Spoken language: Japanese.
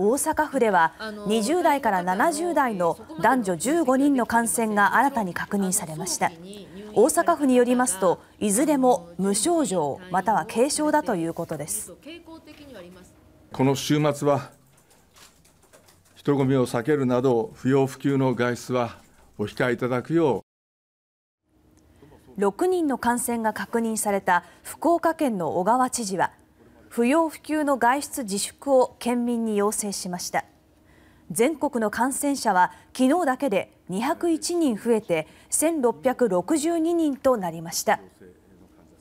大阪府では20代から70代の男女15人の感染が新たに確認されました大阪府によりますといずれも無症状または軽症だということですこの週末は人混みを避けるなど不要不急の外出はお控えいただくよう6人の感染が確認された福岡県の小川知事は不要不急の外出自粛を県民に要請しました全国の感染者は昨日だけで201人増えて1662人となりました